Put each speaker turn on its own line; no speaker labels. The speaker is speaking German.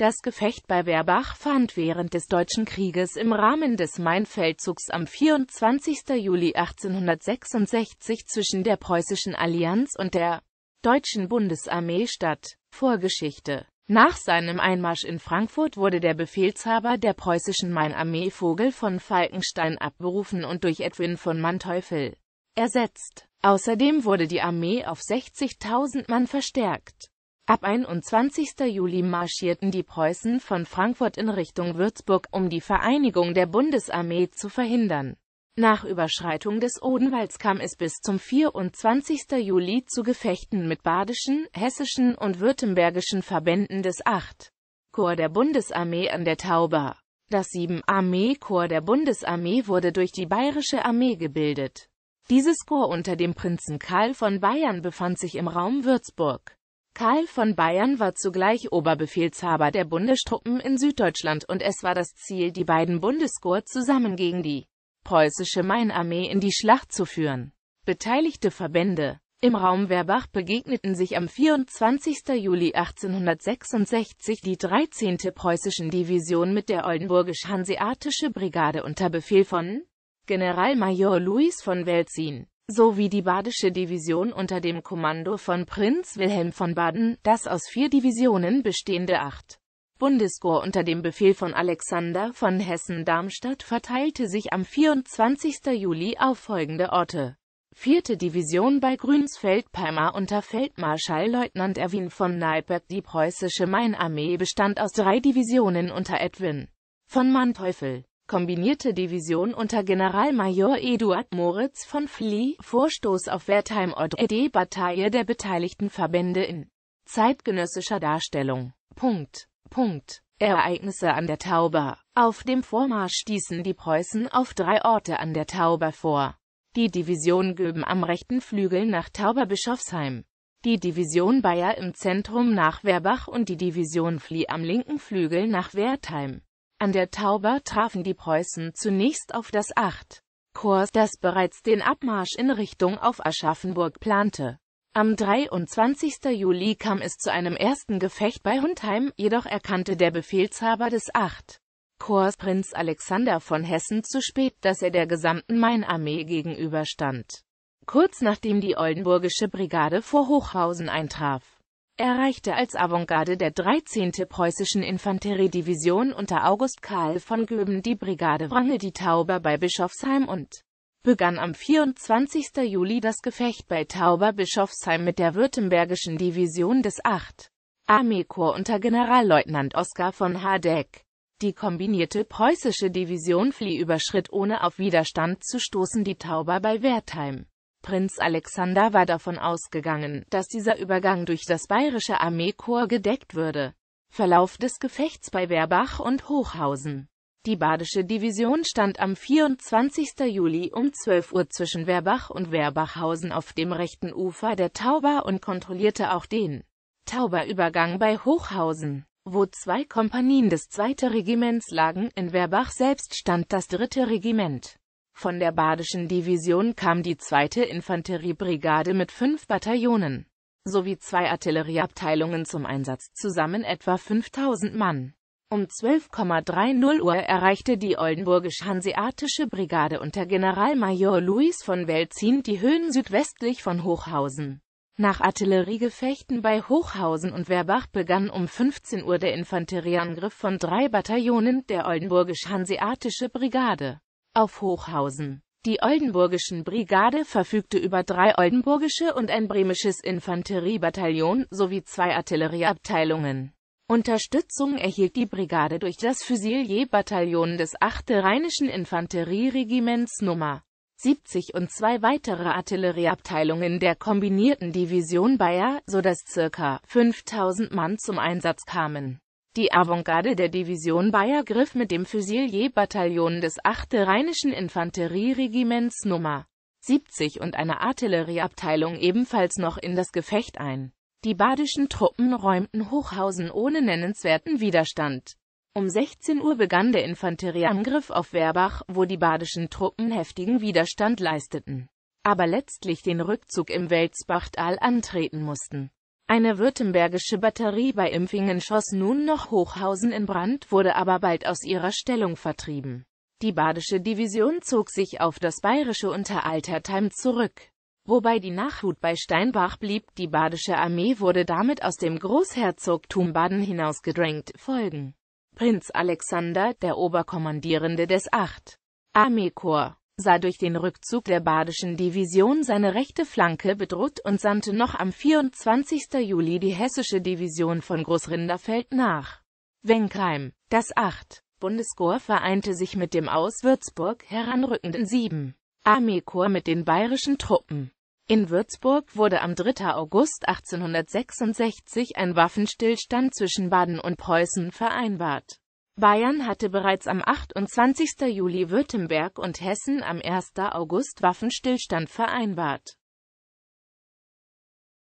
Das Gefecht bei Werbach fand während des Deutschen Krieges im Rahmen des Mainfeldzugs am 24. Juli 1866 zwischen der Preußischen Allianz und der Deutschen Bundesarmee statt. Vorgeschichte Nach seinem Einmarsch in Frankfurt wurde der Befehlshaber der preußischen Mainarmee Vogel von Falkenstein abberufen und durch Edwin von Manteuffel ersetzt. Außerdem wurde die Armee auf 60.000 Mann verstärkt. Ab 21. Juli marschierten die Preußen von Frankfurt in Richtung Würzburg, um die Vereinigung der Bundesarmee zu verhindern. Nach Überschreitung des Odenwalds kam es bis zum 24. Juli zu Gefechten mit badischen, hessischen und württembergischen Verbänden des 8. Korps der Bundesarmee an der Tauber. Das 7. Armeekorps der Bundesarmee wurde durch die Bayerische Armee gebildet. Dieses Korps unter dem Prinzen Karl von Bayern befand sich im Raum Würzburg. Karl von Bayern war zugleich Oberbefehlshaber der Bundestruppen in Süddeutschland und es war das Ziel, die beiden Bundeskorps zusammen gegen die preußische Mainarmee in die Schlacht zu führen. Beteiligte Verbände Im Raum Werbach begegneten sich am 24. Juli 1866 die 13. Preußischen Division mit der Oldenburgisch-Hanseatische Brigade unter Befehl von Generalmajor Louis von Welzin sowie die Badische Division unter dem Kommando von Prinz Wilhelm von Baden, das aus vier Divisionen bestehende 8. Bundeskorps unter dem Befehl von Alexander von Hessen-Darmstadt verteilte sich am 24. Juli auf folgende Orte. 4. Division bei Grünsfeld Palma unter Feldmarschallleutnant Erwin von Neipert. Die preußische Mainarmee bestand aus drei Divisionen unter Edwin von Manteuffel kombinierte Division unter Generalmajor Eduard Moritz von Flie, Vorstoß auf Wertheim oder die Bataille der beteiligten Verbände in zeitgenössischer Darstellung. Punkt. Punkt. Ereignisse an der Tauber. Auf dem Vormarsch stießen die Preußen auf drei Orte an der Tauber vor. Die Division Göben am rechten Flügel nach Tauberbischofsheim, die Division Bayer im Zentrum nach Werbach und die Division Flie am linken Flügel nach Wertheim. An der Tauber trafen die Preußen zunächst auf das 8. Korps, das bereits den Abmarsch in Richtung auf Aschaffenburg plante. Am 23. Juli kam es zu einem ersten Gefecht bei Hundheim, jedoch erkannte der Befehlshaber des 8. Korps Prinz Alexander von Hessen zu spät, dass er der gesamten Mainarmee gegenüberstand. Kurz nachdem die Oldenburgische Brigade vor Hochhausen eintraf erreichte als Avantgarde der 13. Preußischen Infanteriedivision unter August Karl von Göben die Brigade Wrangel die Tauber bei Bischofsheim und begann am 24. Juli das Gefecht bei Tauber-Bischofsheim mit der württembergischen Division des 8. Armeekorps unter Generalleutnant Oskar von Hardeck. Die kombinierte preußische Division Flieh überschritt ohne auf Widerstand zu stoßen die Tauber bei Wertheim. Prinz Alexander war davon ausgegangen, dass dieser Übergang durch das bayerische Armeekorps gedeckt würde. Verlauf des Gefechts bei Werbach und Hochhausen Die badische Division stand am 24. Juli um 12 Uhr zwischen Werbach und Werbachhausen auf dem rechten Ufer der Tauber und kontrollierte auch den Tauberübergang bei Hochhausen, wo zwei Kompanien des 2. Regiments lagen, in Werbach selbst stand das 3. Regiment. Von der Badischen Division kam die 2. Infanteriebrigade mit fünf Bataillonen sowie zwei Artillerieabteilungen zum Einsatz, zusammen etwa 5000 Mann. Um 12,30 Uhr erreichte die Oldenburgisch-Hanseatische Brigade unter Generalmajor Louis von Welzin die Höhen südwestlich von Hochhausen. Nach Artilleriegefechten bei Hochhausen und Werbach begann um 15 Uhr der Infanterieangriff von drei Bataillonen der Oldenburgisch-Hanseatische Brigade auf Hochhausen. Die Oldenburgischen Brigade verfügte über drei oldenburgische und ein bremisches Infanteriebataillon sowie zwei Artillerieabteilungen. Unterstützung erhielt die Brigade durch das Füsilier-Bataillon des 8. Rheinischen Infanterieregiments Nr. 70 und zwei weitere Artillerieabteilungen der kombinierten Division Bayer, sodass ca. 5000 Mann zum Einsatz kamen. Die Avantgarde der Division Bayer griff mit dem Füsilier-Bataillon des 8. Rheinischen Infanterieregiments Nr. 70 und einer Artillerieabteilung ebenfalls noch in das Gefecht ein. Die badischen Truppen räumten Hochhausen ohne nennenswerten Widerstand. Um 16 Uhr begann der Infanterieangriff auf Werbach, wo die badischen Truppen heftigen Widerstand leisteten, aber letztlich den Rückzug im Welzbachtal antreten mussten. Eine württembergische Batterie bei Impfingen schoss nun noch Hochhausen in Brand, wurde aber bald aus ihrer Stellung vertrieben. Die badische Division zog sich auf das bayerische Unteraltertheim zurück. Wobei die Nachhut bei Steinbach blieb, die badische Armee wurde damit aus dem Großherzogtum Baden hinausgedrängt, folgen. Prinz Alexander, der Oberkommandierende des 8. Armeekorps sah durch den Rückzug der Badischen Division seine rechte Flanke bedroht und sandte noch am 24. Juli die Hessische Division von Großrinderfeld nach Wenkheim. Das 8. Bundeskorps vereinte sich mit dem aus Würzburg heranrückenden 7. Armeekorps mit den bayerischen Truppen. In Würzburg wurde am 3. August 1866 ein Waffenstillstand zwischen Baden und Preußen vereinbart Bayern hatte bereits am 28. Juli Württemberg und Hessen am 1. August Waffenstillstand vereinbart